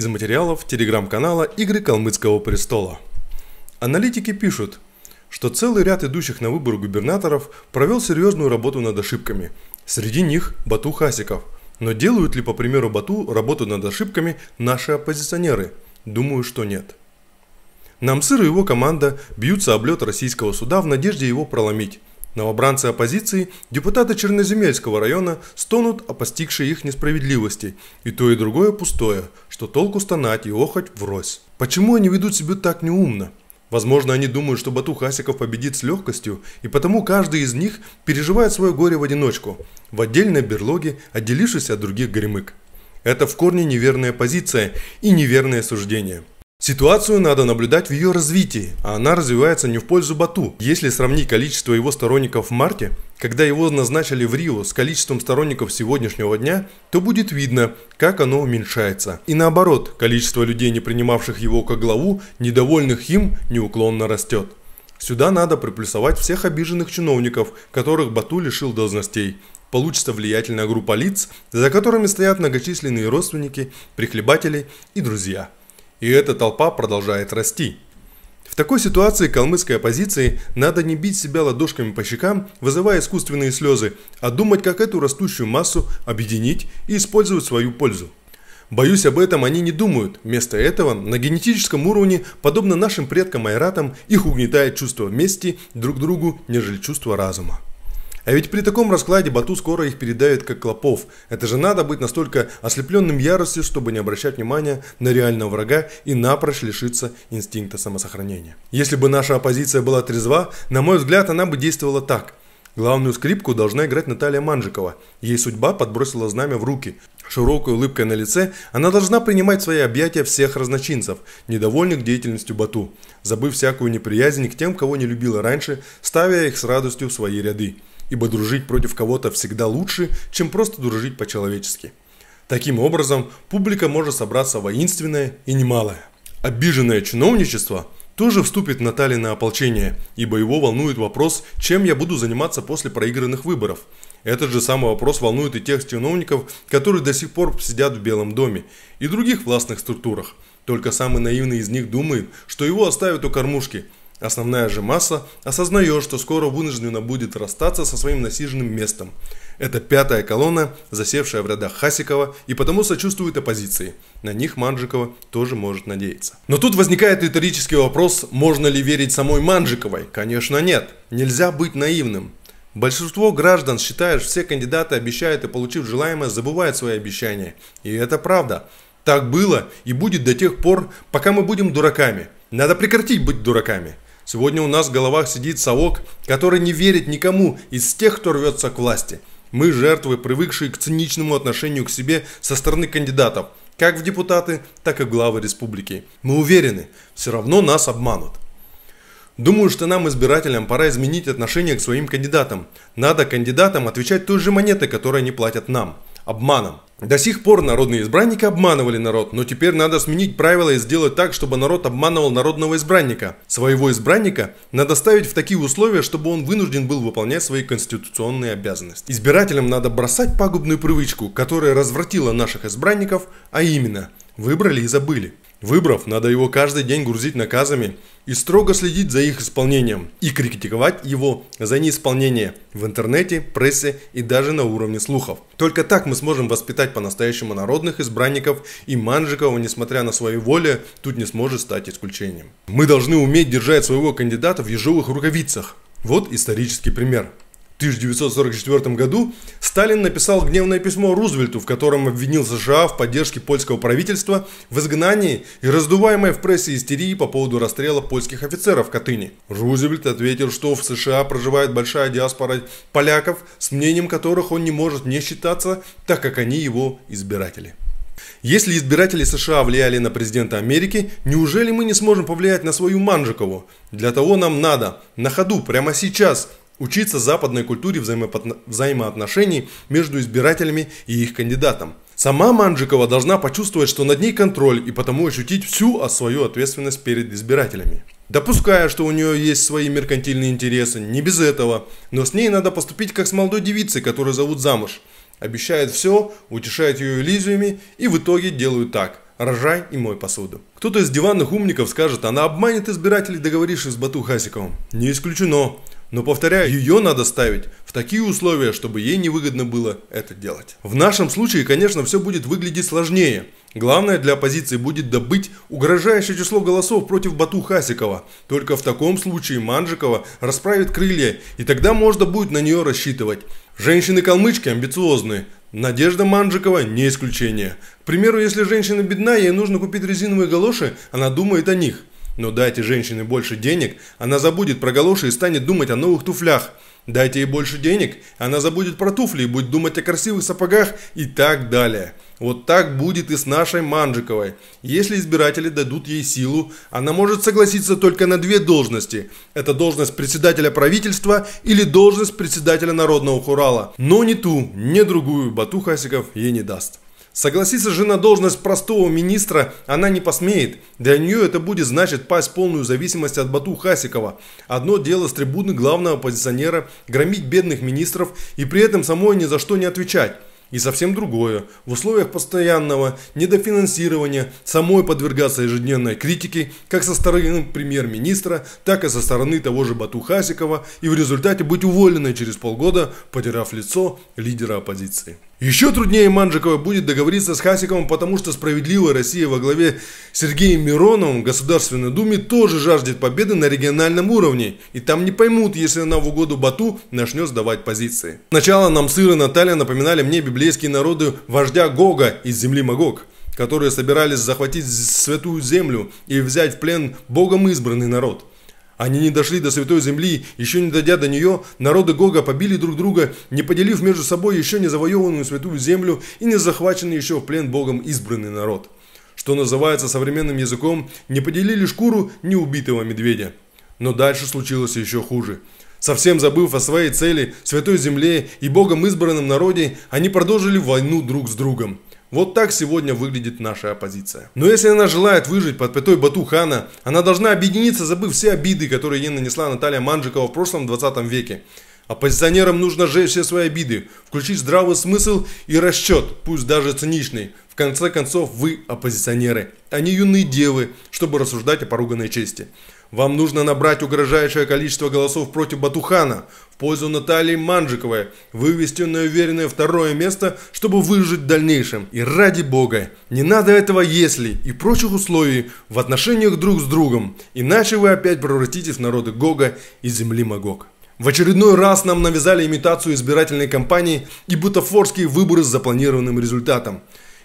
из материалов телеграм-канала «Игры Калмыцкого престола». Аналитики пишут, что целый ряд идущих на выборы губернаторов провел серьезную работу над ошибками. Среди них Бату Хасиков. Но делают ли, по примеру Бату, работу над ошибками наши оппозиционеры? Думаю, что нет. Намсыр и его команда бьются об лед российского суда в надежде его проломить. Новобранцы оппозиции, депутаты Черноземельского района, стонут о постигшей их несправедливости. И то, и другое пустое, что толку стонать и охать врозь. Почему они ведут себя так неумно? Возможно, они думают, что Бату Хасиков победит с легкостью, и потому каждый из них переживает свое горе в одиночку, в отдельной берлоге, отделившись от других гремык. Это в корне неверная позиция и неверное суждение. Ситуацию надо наблюдать в ее развитии, а она развивается не в пользу Бату. Если сравнить количество его сторонников в марте, когда его назначили в Рио с количеством сторонников сегодняшнего дня, то будет видно, как оно уменьшается. И наоборот, количество людей, не принимавших его как главу, недовольных им, неуклонно растет. Сюда надо приплюсовать всех обиженных чиновников, которых Бату лишил должностей. Получится влиятельная группа лиц, за которыми стоят многочисленные родственники, прихлебатели и друзья и эта толпа продолжает расти. В такой ситуации калмыцкой оппозиции надо не бить себя ладошками по щекам, вызывая искусственные слезы, а думать, как эту растущую массу объединить и использовать свою пользу. Боюсь, об этом они не думают. Вместо этого на генетическом уровне, подобно нашим предкам-айратам, их угнетает чувство мести друг другу, нежели чувство разума. А ведь при таком раскладе Бату скоро их передавит как клопов. Это же надо быть настолько ослепленным яростью, чтобы не обращать внимания на реального врага и напрочь лишиться инстинкта самосохранения. Если бы наша оппозиция была трезва, на мой взгляд, она бы действовала так. Главную скрипку должна играть Наталья Манжикова. Ей судьба подбросила знамя в руки. Широкой улыбкой на лице она должна принимать свои объятия всех разночинцев, недовольных деятельностью Бату, забыв всякую неприязнь к тем, кого не любила раньше, ставя их с радостью в свои ряды ибо дружить против кого-то всегда лучше, чем просто дружить по-человечески. Таким образом, публика может собраться воинственная и немалая. Обиженное чиновничество тоже вступит Наталья на ополчение, ибо его волнует вопрос, чем я буду заниматься после проигранных выборов. Этот же самый вопрос волнует и тех чиновников, которые до сих пор сидят в Белом доме, и других властных структурах. Только самый наивный из них думает, что его оставят у кормушки – Основная же масса осознает, что скоро вынуждена будет расстаться со своим насиженным местом. Это пятая колонна, засевшая в рядах Хасикова и потому сочувствует оппозиции. На них Манжикова тоже может надеяться. Но тут возникает риторический вопрос, можно ли верить самой Манжиковой? Конечно нет. Нельзя быть наивным. Большинство граждан считают, все кандидаты обещают и, получив желаемое, забывают свои обещания. И это правда. Так было и будет до тех пор, пока мы будем дураками. Надо прекратить быть дураками. Сегодня у нас в головах сидит совок, который не верит никому из тех, кто рвется к власти. Мы жертвы, привыкшие к циничному отношению к себе со стороны кандидатов, как в депутаты, так и главы республики. Мы уверены, все равно нас обманут. Думаю, что нам, избирателям, пора изменить отношение к своим кандидатам. Надо кандидатам отвечать той же монетой, которую они платят нам – обманом. До сих пор народные избранники обманывали народ, но теперь надо сменить правила и сделать так, чтобы народ обманывал народного избранника. Своего избранника надо ставить в такие условия, чтобы он вынужден был выполнять свои конституционные обязанности. Избирателям надо бросать пагубную привычку, которая развратила наших избранников, а именно – Выбрали и забыли. Выбрав, надо его каждый день грузить наказами и строго следить за их исполнением и критиковать его за неисполнение в интернете, прессе и даже на уровне слухов. Только так мы сможем воспитать по-настоящему народных избранников и Манжикова, несмотря на свою волю, тут не сможет стать исключением. Мы должны уметь держать своего кандидата в ежовых рукавицах. Вот исторический пример. 1944 году Сталин написал гневное письмо Рузвельту, в котором обвинил США в поддержке польского правительства в изгнании и раздуваемой в прессе истерии по поводу расстрела польских офицеров в Катыни. Рузвельт ответил, что в США проживает большая диаспора поляков, с мнением которых он не может не считаться, так как они его избиратели. Если избиратели США влияли на президента Америки, неужели мы не сможем повлиять на свою Манжикову? Для того нам надо, на ходу, прямо сейчас, учиться западной культуре взаимоотношений между избирателями и их кандидатом. Сама Манджикова должна почувствовать, что над ней контроль и потому ощутить всю свою ответственность перед избирателями. Допуская, что у нее есть свои меркантильные интересы, не без этого, но с ней надо поступить как с молодой девицей, которую зовут замуж. Обещает все, утешает ее иллюзиями и в итоге делают так – рожай и мой посуду. Кто-то из диванных умников скажет, она обманет избирателей, договорившись с Бату Хасиковым. Не исключено. Но повторяю, ее надо ставить в такие условия, чтобы ей невыгодно было это делать. В нашем случае, конечно, все будет выглядеть сложнее. Главное для оппозиции будет добыть угрожающее число голосов против Бату Хасикова. Только в таком случае Манжикова расправит крылья, и тогда можно будет на нее рассчитывать. Женщины-калмычки амбициозные. Надежда Манжикова не исключение. К примеру, если женщина бедна, ей нужно купить резиновые галоши, она думает о них. Но дайте женщине больше денег, она забудет про галоши и станет думать о новых туфлях. Дайте ей больше денег, она забудет про туфли и будет думать о красивых сапогах и так далее. Вот так будет и с нашей Манжиковой. Если избиратели дадут ей силу, она может согласиться только на две должности. Это должность председателя правительства или должность председателя Народного Хурала. Но ни ту, ни другую Бату Хасиков ей не даст. Согласиться же на должность простого министра она не посмеет. Для нее это будет значит пасть в полную зависимость от Бату Хасикова. Одно дело с трибуны главного оппозиционера громить бедных министров и при этом самой ни за что не отвечать. И совсем другое. В условиях постоянного недофинансирования самой подвергаться ежедневной критике как со стороны премьер-министра, так и со стороны того же Бату Хасикова и в результате быть уволенной через полгода, потеряв лицо лидера оппозиции. Еще труднее Манжикова будет договориться с Хасиковым, потому что справедливая Россия во главе с Сергеем Мироновым в Государственной Думе тоже жаждет победы на региональном уровне. И там не поймут, если она в угоду Бату начнет сдавать позиции. Сначала нам сыры Наталья напоминали мне библейские народы вождя Гога из земли Магог которые собирались захватить святую землю и взять в плен богом избранный народ. Они не дошли до Святой Земли, еще не дойдя до нее, народы Гога побили друг друга, не поделив между собой еще не завоеванную Святую Землю и не захваченный еще в плен Богом избранный народ. Что называется современным языком, не поделили шкуру неубитого медведя. Но дальше случилось еще хуже. Совсем забыв о своей цели, Святой Земле и Богом избранном народе, они продолжили войну друг с другом. Вот так сегодня выглядит наша оппозиция. Но если она желает выжить под пятой Хана, она должна объединиться, забыв все обиды, которые ей нанесла Наталья Манжикова в прошлом 20 веке. Оппозиционерам нужно сжечь все свои обиды, включить здравый смысл и расчет, пусть даже циничный. В конце концов, вы оппозиционеры, а не юные девы, чтобы рассуждать о поруганной чести. Вам нужно набрать угрожающее количество голосов против Батухана в пользу Натальи Манжиковой, вывести на уверенное второе место, чтобы выжить в дальнейшем. И ради бога, не надо этого если и прочих условий в отношениях друг с другом, иначе вы опять превратитесь в народы Гога и земли Магог. В очередной раз нам навязали имитацию избирательной кампании и бутафорские выборы с запланированным результатом.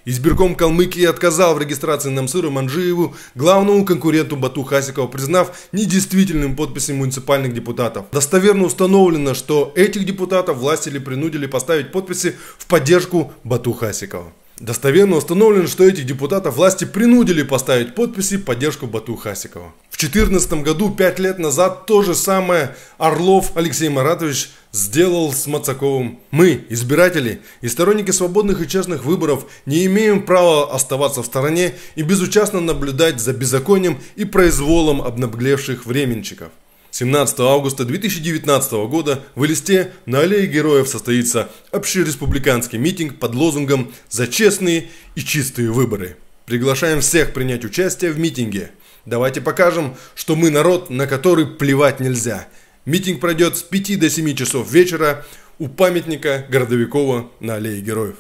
Избирком Калмыкии отказал в регистрации Намсыру Манджиеву, главному конкуренту Бату Хасикова, признав недействительным подписи муниципальных депутатов. Достоверно установлено, что этих депутатов власти ли принудили поставить подписи в поддержку Бату Хасикова. Достоверно установлено, что этих депутатов власти принудили поставить подписи в поддержку Бату Хасикова. В 2014 году, пять лет назад, то же самое Орлов Алексей Маратович сделал с Мацаковым. Мы, избиратели и сторонники свободных и честных выборов, не имеем права оставаться в стороне и безучастно наблюдать за беззаконием и произволом обнаглевших временщиков. 17 августа 2019 года в Элисте на Аллее Героев состоится общереспубликанский митинг под лозунгом «За честные и чистые выборы». Приглашаем всех принять участие в митинге. Давайте покажем, что мы народ, на который плевать нельзя. Митинг пройдет с 5 до 7 часов вечера у памятника Городовикова на Аллее Героев.